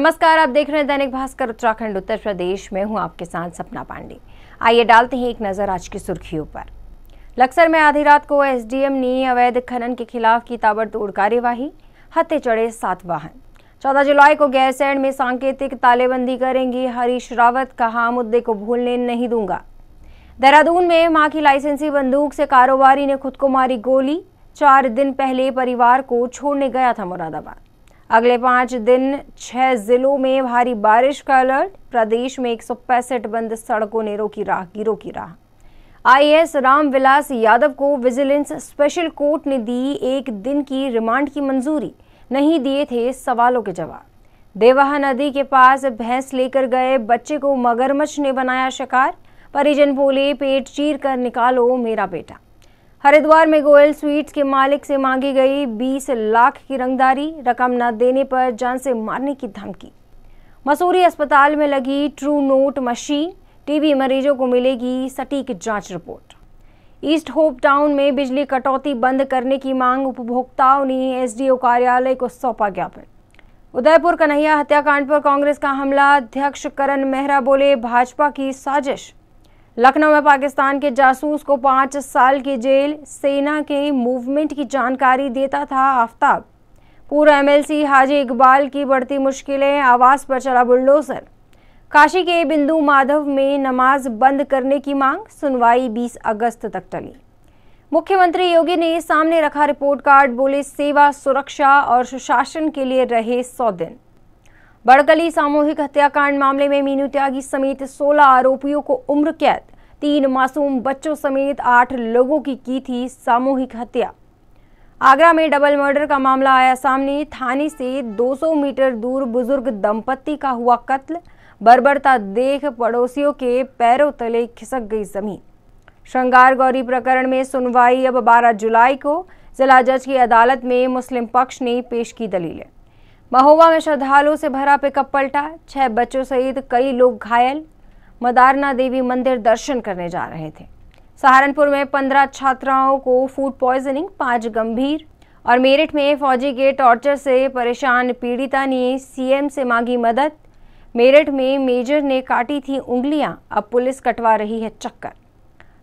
नमस्कार आप देख रहे हैं दैनिक भास्कर उत्तराखंड उत्तर प्रदेश में हूं आपके साथ सपना पांडे आइए डालते हैं एक नज़र आज की सुर्खियों पर लक्सर में आधी रात को एसडीएम ने अवैध खनन के खिलाफ की ताबड़तोड़ कार्यवाही हत्थे चढ़े सात वाहन चौदह जुलाई को गैरसैंड में सांकेतिक तालेबंदी करेंगे हरीश रावत कहा मुद्दे को भूलने नहीं दूंगा देहरादून में मां की लाइसेंसी बंदूक से कारोबारी ने खुद को मारी गोली चार दिन पहले परिवार को छोड़ने गया था मुरादाबाद अगले पांच दिन छह जिलों में भारी बारिश का अलर्ट प्रदेश में एक बंद सड़कों ने रोकी राह की रोकी राह आईएएस रामविलास यादव को विजिलेंस स्पेशल कोर्ट ने दी एक दिन की रिमांड की मंजूरी नहीं दिए थे सवालों के जवाब देवाह नदी के पास भैंस लेकर गए बच्चे को मगरमच्छ ने बनाया शिकार परिजन बोले पेट चीर कर निकालो मेरा बेटा हरिद्वार में गोयल स्वीट्स के मालिक से मांगी गई 20 लाख की रंगदारी रकम न देने पर जान से मारने की धमकी मसूरी अस्पताल में लगी ट्रू नोट मशीन टीबी मरीजों को मिलेगी सटीक जांच रिपोर्ट ईस्ट होप टाउन में बिजली कटौती बंद करने की मांग उपभोक्ताओं ने एसडीओ कार्यालय को सौंपा ज्ञापन उदयपुर कन्हैया हत्याकांड पर कांग्रेस का हमला अध्यक्ष करण मेहरा बोले भाजपा की साजिश लखनऊ में पाकिस्तान के जासूस को पांच साल की जेल सेना के मूवमेंट की जानकारी देता था आफ्ताब पूर्व एमएलसी हाजी इकबाल की बढ़ती मुश्किलें आवास पर चला बुलडोजर काशी के बिंदु माधव में नमाज बंद करने की मांग सुनवाई 20 अगस्त तक टली मुख्यमंत्री योगी ने सामने रखा रिपोर्ट कार्ड बोले सेवा सुरक्षा और सुशासन के लिए रहे सौ दिन बड़गली सामूहिक हत्याकांड मामले में मीनू त्यागी समेत 16 आरोपियों को उम्र कैद तीन मासूम बच्चों समेत आठ लोगों की की थी सामूहिक हत्या आगरा में डबल मर्डर का मामला आया सामने थाने से 200 मीटर दूर बुजुर्ग दंपत्ति का हुआ कत्ल बर्बरता देख पड़ोसियों के पैरों तले खिसक गई जमीन श्रृंगार गौरी प्रकरण में सुनवाई अब 12 जुलाई को जिला जज की अदालत में मुस्लिम पक्ष ने पेश की दलीलें महोबा में श्रद्धालुओं से भरा पिकअप पलटा छह बच्चों सहित कई लोग घायल मदारना देवी मंदिर दर्शन करने जा रहे थे सहारनपुर में पंद्रह छात्राओं को फूड पॉइजनिंग पांच गंभीर और मेरठ में फौजी के टॉर्चर से परेशान पीड़िता ने सीएम से मांगी मदद मेरठ में मेजर ने काटी थी उंगलियां अब पुलिस कटवा रही है चक्कर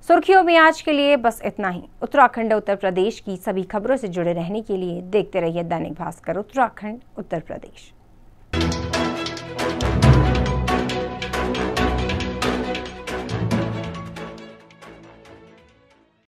सुर्खियों में आज के लिए बस इतना ही उत्तराखंड उत्तर प्रदेश की सभी खबरों से जुड़े रहने के लिए देखते रहिए दैनिक भास्कर उत्तराखंड उत्तर प्रदेश